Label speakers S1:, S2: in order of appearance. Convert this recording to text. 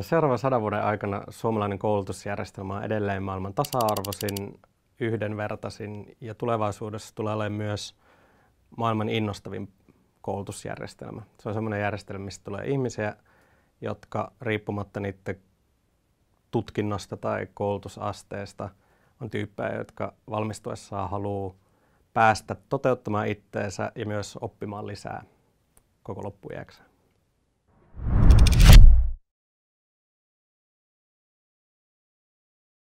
S1: Seuraavan sadan vuoden aikana suomalainen koulutusjärjestelmä on edelleen maailman tasa-arvoisin, yhdenvertaisin ja tulevaisuudessa tulee olemaan myös maailman innostavin koulutusjärjestelmä. Se on sellainen järjestelmä, missä tulee ihmisiä, jotka riippumatta niiden tutkinnosta tai koulutusasteesta on tyyppejä, jotka valmistuessaan haluaa päästä toteuttamaan itteensä ja myös oppimaan lisää koko loppuiäkseen.